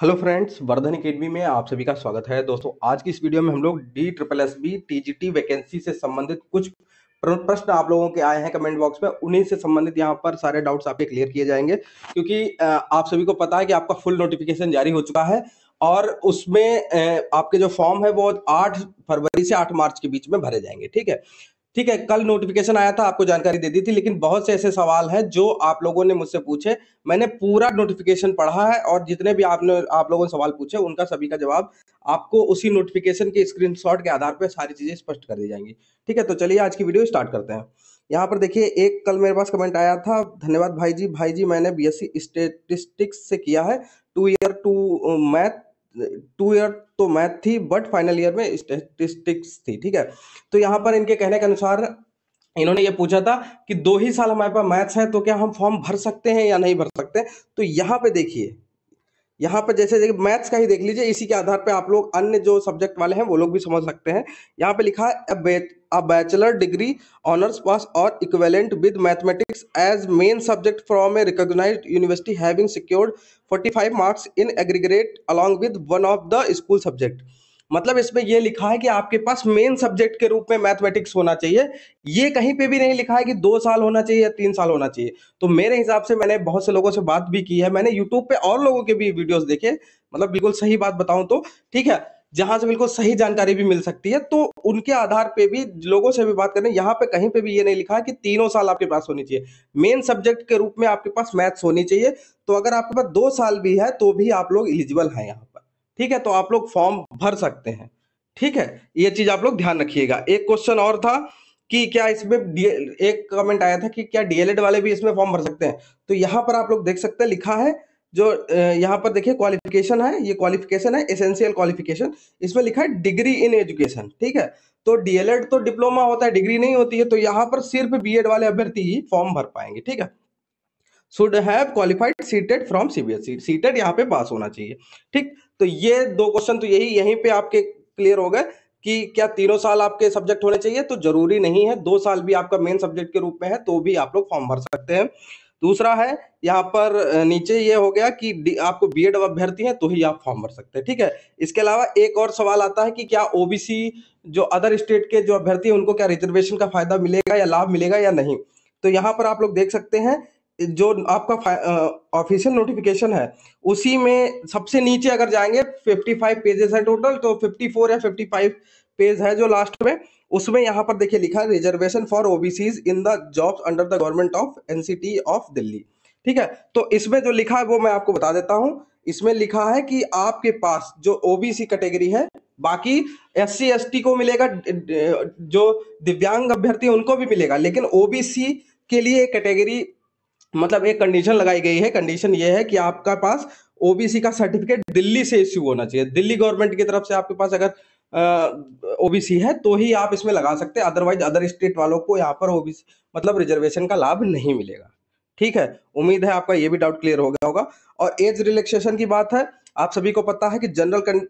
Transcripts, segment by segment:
hello friends Vardhan academy में आप सभी का स्वागत है दोस्तों आज की इस वीडियो में हम लोग D triple S B T G T vacancy से संबंधित कुछ प्रश्न आप लोगों के आए हैं कमेंट बॉक्स में उन्हीं से संबंधित यहाँ पर सारे डाउट्स आपके क्लियर किए जाएंगे क्योंकि आप सभी को पता है कि आपका फुल नोटिफिकेशन जारी हो चुका है और उसमें आपके जो फॉर्म है वो आठ फरवरी से आठ मार्च के बीच में भरे जाएंगे ठीक है ठीक है कल नोटिफिकेशन आया था आपको जानकारी दे दी थी लेकिन बहुत से ऐसे सवाल हैं जो आप लोगों ने मुझसे पूछे मैंने पूरा नोटिफिकेशन पढ़ा है और जितने भी आपने आप लोगों ने सवाल पूछे उनका सभी का जवाब आपको उसी नोटिफिकेशन के स्क्रीनशॉट के आधार पर सारी चीजें स्पष्ट कर दी जाएंगी ठीक है तो चलिए आज की वीडियो स्टार्ट करते हैं यहाँ पर देखिए एक कल मेरे पास कमेंट आया था धन्यवाद भाई जी भाई जी मैंने बी स्टेटिस्टिक्स से किया है two year two math two year तो मैथ थी बट फाइनल ईयर में स्टेटिस्टिक्स थी ठीक है तो यहाँ पर इनके कहने के अनुसार इन्होंने ये पूछा था कि दो ही साल हमारे पास मैथ्स है तो क्या हम फॉर्म भर सकते हैं या नहीं भर सकते तो यहाँ पे देखिए यहाँ पर जैसे देखिए मैथ्स का ही देख लीजिए इसी के आधार पर आप लोग अन्य जो सब्जेक्ट वाले हैं वो लोग भी समझ सकते हैं यहाँ पे लिखा है बैचलर डिग्री ऑनर्स पास और equivalent with mathematics as main subject from a recognized university having secured 45 marks in aggregate along with one of the school subject मतलब इसमें यह लिखा है कि आपके पास मेन सब्जेक्ट के रूप में मैथमेटिक्स होना चाहिए ये कहीं पे भी नहीं लिखा है कि दो साल होना चाहिए या तीन साल होना चाहिए तो मेरे हिसाब से मैंने बहुत से लोगों से बात भी की है मैंने यूट्यूब पे और लोगों के भी वीडियोज देखे मतलब बिल्कुल सही बात बताऊं तो ठीक है जहां से बिल्कुल सही जानकारी भी मिल सकती है तो उनके आधार पे भी लोगों से भी बात करें यहाँ पे कहीं पे भी ये नहीं लिखा है कि तीनों साल आपके पास होनी चाहिए मेन सब्जेक्ट के रूप में आपके पास मैथ्स होनी चाहिए तो अगर आपके पास दो साल भी है तो भी आप लोग इलिजिबल हैं यहाँ ठीक है तो आप लोग फॉर्म भर सकते हैं ठीक है ये चीज आप लोग ध्यान रखिएगा एक क्वेश्चन और था कि क्या इसमें एक कमेंट आया था कि क्या डीएलएड वाले भी इसमें फॉर्म भर सकते हैं तो यहाँ पर आप लोग देख सकते हैं लिखा है जो यहाँ पर देखिए क्वालिफिकेशन है ये क्वालिफिकेशन है एसेंशियल क्वालिफिकेशन इसमें लिखा है डिग्री इन एजुकेशन ठीक है तो डीएलएड तो डिप्लोमा होता है डिग्री नहीं होती है तो यहाँ पर सिर्फ बीएड वाले अभ्यर्थी ही फॉर्म भर पाएंगे ठीक है should have qualified seated from CBSE seated यहाँ पे पास होना चाहिए ठीक तो ये दो क्वेश्चन तो यही यहीं पे आपके क्लियर हो गए कि क्या तीनों साल आपके सब्जेक्ट होने चाहिए तो जरूरी नहीं है दो साल भी आपका मेन सब्जेक्ट के रूप में है तो भी आप लोग फॉर्म भर सकते हैं दूसरा है यहाँ पर नीचे ये हो गया कि आपको बी एड अभ्यर्थी है तो ही आप फॉर्म भर सकते हैं ठीक है इसके अलावा एक और सवाल आता है कि क्या ओबीसी जो अदर स्टेट के जो अभ्यर्थी है उनको क्या रिजर्वेशन का फायदा मिलेगा या लाभ मिलेगा या नहीं तो यहाँ पर आप लोग देख सकते हैं जो आपका ऑफिशियल नोटिफिकेशन है उसी में सबसे नीचे अगर जाएंगे 55 पेजेस है टोटल तो 54 या 55 पेज है जो लास्ट में उसमें यहाँ पर देखिए लिखा है reservation for OBCs in the jobs under the government of NCT of Delhi ठीक है तो इसमें जो लिखा है वो मैं आपको बता देता हूँ इसमें लिखा है कि आपके पास जो ओबीसी कैटेगरी है बाकी एस सी एस को मिलेगा जो दिव्यांग अभ्यर्थी उनको भी मिलेगा लेकिन ओबीसी के लिए कैटेगरी मतलब एक कंडीशन लगाई गई है कंडीशन ये है कि आपका पास ओबीसी का सर्टिफिकेट दिल्ली से इश्यू होना चाहिए दिल्ली गवर्नमेंट की तरफ से आपके पास अगर ओबीसी है तो ही आप इसमें लगा सकते हैं अदरवाइज अदर स्टेट वालों को यहाँ पर ओबीसी मतलब रिजर्वेशन का लाभ नहीं मिलेगा ठीक है उम्मीद है आपका ये भी डाउट क्लियर हो गया होगा और एज रिलैक्सेशन की बात है आप सभी को पता है कि जनरल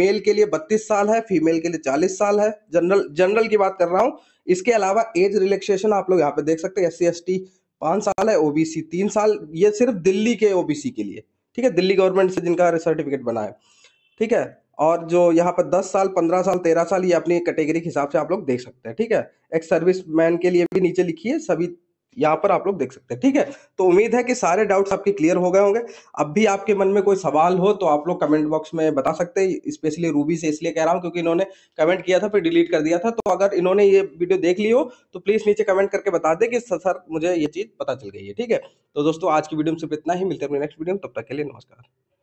मेल के लिए 32 साल है फीमेल के लिए 40 साल है जनरल जनरल की बात कर रहा हूँ इसके अलावा एज रिलैक्सेशन आप लोग यहाँ पे देख सकते हैं एस सी पांच साल है ओबीसी तीन साल ये सिर्फ दिल्ली के ओबीसी के लिए ठीक है दिल्ली गवर्नमेंट से जिनका सर्टिफिकेट बना है ठीक है और जो यहाँ पर दस साल पंद्रह साल तेरह साल ये अपनी कैटेगरी के हिसाब से आप लोग देख सकते हैं ठीक है एक सर्विस मैन के लिए भी नीचे लिखी है सभी यहाँ पर आप लोग देख सकते हैं ठीक है तो उम्मीद है कि सारे डाउट्स आपके क्लियर हो गए होंगे अब भी आपके मन में कोई सवाल हो तो आप लोग कमेंट बॉक्स में बता सकते हैं स्पेशली रूबी से इसलिए कह रहा हूँ क्योंकि इन्होंने कमेंट किया था फिर डिलीट कर दिया था तो अगर इन्होंने ये वीडियो देख ली हो तो प्लीज़ नीचे कमेंट करके बता दें कि सर मुझे ये चीज़ पता चल गई है ठीक है तो दोस्तों आज की वीडियो में सिर्फ इतना ही मिलते हैं अपने नेक्स्ट वीडियो में तब तक के लिए नमस्कार